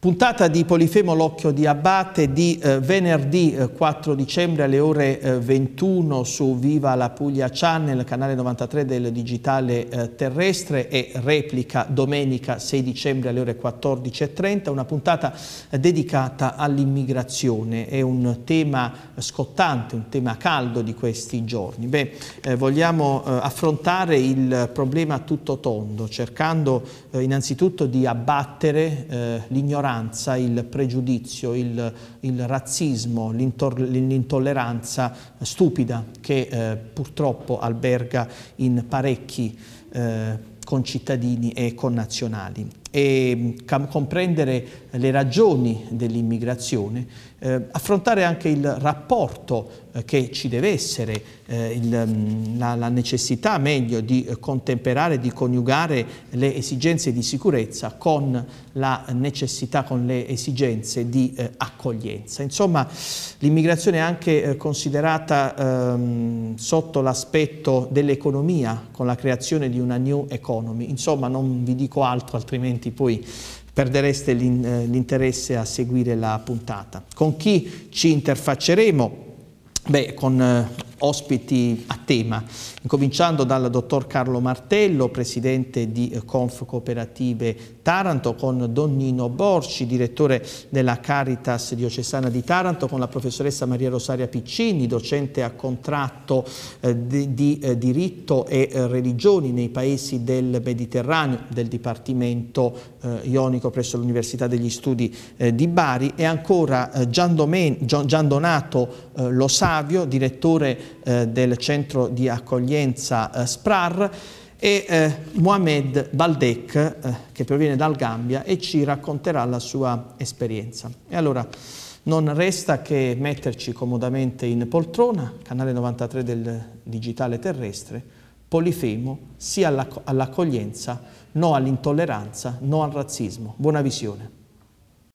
Puntata di Polifemo L'Occhio di Abate di eh, venerdì 4 eh, dicembre alle ore 21 eh, su Viva la Puglia Channel, canale 93 del digitale eh, terrestre e replica domenica 6 dicembre alle ore 14.30, una puntata dedicata all'immigrazione, è un tema scottante, un tema caldo di questi giorni. Beh, vogliamo affrontare il problema tutto tondo, cercando innanzitutto di abbattere l'ignoranza l'ignoranza, il pregiudizio, il, il razzismo, l'intolleranza stupida che eh, purtroppo alberga in parecchi eh, concittadini e connazionali e mm, comprendere le ragioni dell'immigrazione, eh, affrontare anche il rapporto eh, che ci deve essere, eh, il, mm, la, la, necessità meglio di contemperare, di coniugare le esigenze di sicurezza con la necessità, con le esigenze di eh, accoglienza. Insomma, l'immigrazione è anche eh, considerata ehm, sotto l'aspetto dell'economia, con la creazione di una new economy. Insomma, non vi dico altro, altrimenti altrimenti poi perdereste l'interesse a seguire la puntata. Con chi ci interfacceremo? Beh, con eh, ospiti a tema, incominciando dal dottor Carlo Martello, presidente di eh, Conf Cooperative Taranto, con Don Nino Borci, direttore della Caritas diocesana di Taranto, con la professoressa Maria Rosaria Piccini, docente a contratto eh, di, di eh, diritto e eh, religioni nei paesi del Mediterraneo del Dipartimento eh, Ionico presso l'Università degli Studi eh, di Bari e ancora Gian, Domen Gian Donato Lo Savio, direttore eh, del centro di accoglienza eh, SPRAR e eh, Mohamed Baldek, eh, che proviene dal Gambia, e ci racconterà la sua esperienza. E allora non resta che metterci comodamente in poltrona, canale 93 del digitale terrestre, Polifemo, sì all'accoglienza, no all'intolleranza, no al razzismo. Buona visione.